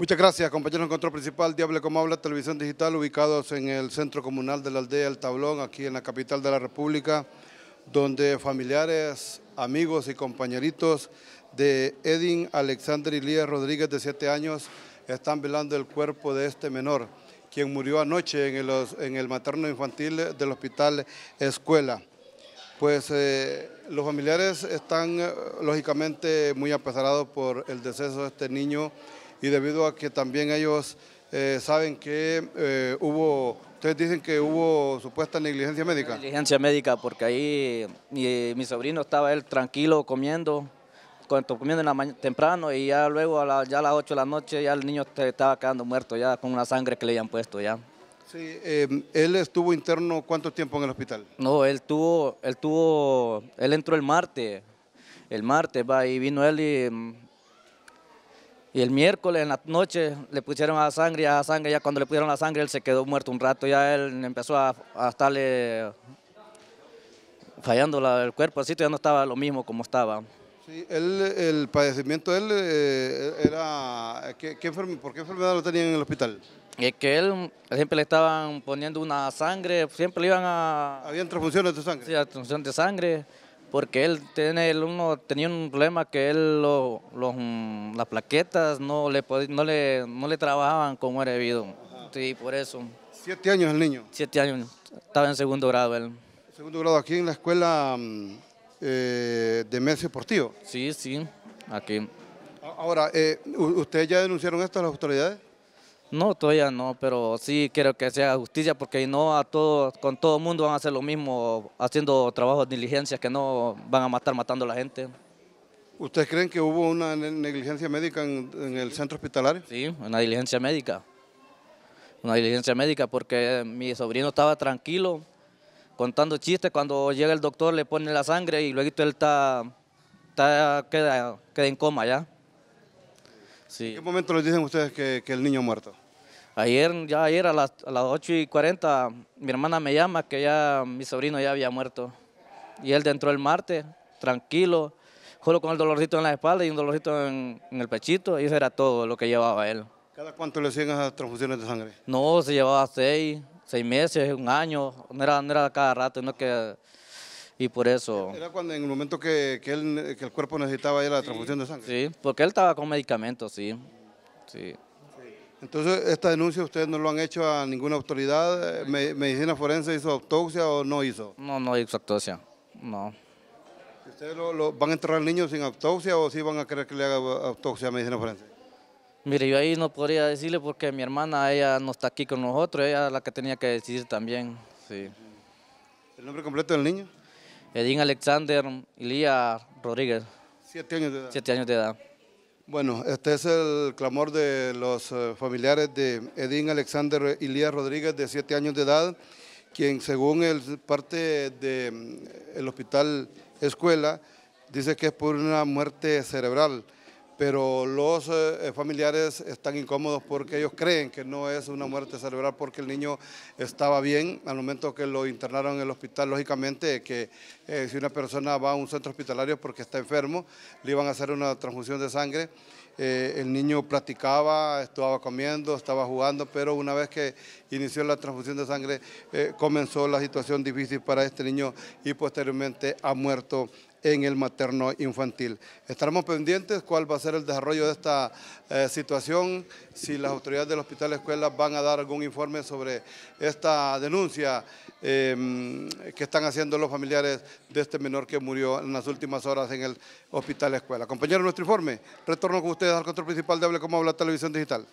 Muchas gracias, compañeros de control principal Diable como Habla Televisión Digital, ubicados en el Centro Comunal de la Aldea El Tablón, aquí en la capital de la República, donde familiares, amigos y compañeritos de Edin Alexander Ilías Rodríguez, de 7 años, están velando el cuerpo de este menor, quien murió anoche en el, materno infantil del Hospital Escuela. Pues eh, los familiares están lógicamente muy apesarados por el deceso de este niño, y debido a que también ellos eh, saben que eh, hubo, ustedes dicen que hubo supuesta negligencia médica. Negligencia médica, porque ahí mi, sobrino estaba él tranquilo comiendo, comiendo en la mañana, temprano y ya luego a ya a las 8 de la noche ya el niño estaba quedando muerto ya con una sangre que le habían puesto ya. Sí, em, él estuvo interno cuánto tiempo en el hospital? No, él tuvo, él tuvo, él entró el martes, el martes va y vino él y y el miércoles en la noche le pusieron a sangre, a sangre, ya cuando le pusieron la sangre él se quedó muerto un rato, ya él empezó a, estarle fallando el cuerpo, así que ya no estaba lo mismo como estaba. Sí, él, el padecimiento de él eh, era, ¿qué, ¿por qué enfermedad lo tenían en el hospital? Es que él siempre le estaban poniendo una sangre, siempre le iban a... ¿Habían transfusiones de sangre? Sí, transfusiones de sangre, porque él, tiene, uno, tenía un problema que él los las plaquetas no le, no no le trabajaban como era debido. Sí, por eso. ¿Siete años el niño? Siete años. Estaba en segundo grado él. ¿Segundo grado aquí en la escuela mm, eh, de mes deportivo? Sí, sí, aquí. Ahora, eh, ¿ustedes ya denunciaron esto a las autoridades? No, todavía no, pero sí quiero que sea justicia porque no a todo, con todo el mundo van a hacer lo mismo haciendo trabajos, diligencias que no van a matar matando a la gente. ¿Ustedes creen que hubo una negligencia médica en, el centro hospitalario? Sí, una diligencia médica. Una diligencia médica porque mi sobrino estaba tranquilo contando chistes. Cuando llega el doctor le pone la sangre y luego él está, queda, en coma ya. ¿En qué momento les dicen ustedes que, el niño muerto? Ayer, ya ayer a las, a las 8 y 40, mi hermana me llama que ya mi sobrino ya había muerto. Y él dentro del martes, tranquilo, solo con el dolorcito en la espalda y un dolorcito en, el pechito, y eso era todo lo que llevaba él. ¿Cada cuánto le hacían esas transfusiones de sangre? No, se llevaba seis, seis meses, un año, no era, no era cada rato, no que... Y por eso... Era cuando en el momento que, que, el cuerpo necesitaba ya la transfusión de sangre. Sí, porque él estaba con medicamentos, sí. sí. Entonces, esta denuncia ustedes no lo han hecho a ninguna autoridad. ¿Medicina Forense hizo autopsia o no hizo? No, no hizo autopsia, no. ¿Ustedes van a enterrar al niño sin autopsia o si van a querer que le haga autopsia a medicina forense? Mire, yo ahí no podría decirle porque mi hermana, ella no está aquí con nosotros, ella es la que tenía que decidir también, ¿El nombre completo del niño? Edín Alexander Ilía Rodríguez. Siete años de edad. Bueno, este es el clamor de los eh, familiares de Edín Alexander ilía Rodríguez, de siete años de edad, quien según el parte del hospital escuela dice que es por una muerte cerebral, pero los eh, eh, familiares están incómodos porque ellos creen que no es una muerte cerebral porque el niño estaba bien al momento que lo internaron en el hospital. Lógicamente que eh, si una persona va a un centro hospitalario porque está enfermo, le iban a hacer una transfusión de sangre eh, el niño platicaba, estaba comiendo, estaba jugando, pero una vez que inició la transfusión de sangre eh, comenzó la situación difícil para este niño y posteriormente ha muerto en el materno infantil. Estaremos pendientes cuál va a ser el desarrollo de esta eh, situación, si las autoridades del Hospital Escuela van a dar algún informe sobre esta denuncia em, que están haciendo los familiares de este menor que murió en las últimas horas en el Hospital Escuela. Compañero, nuestro informe, retorno con ustedes al control principal de Hable Como Habla Televisión Digital.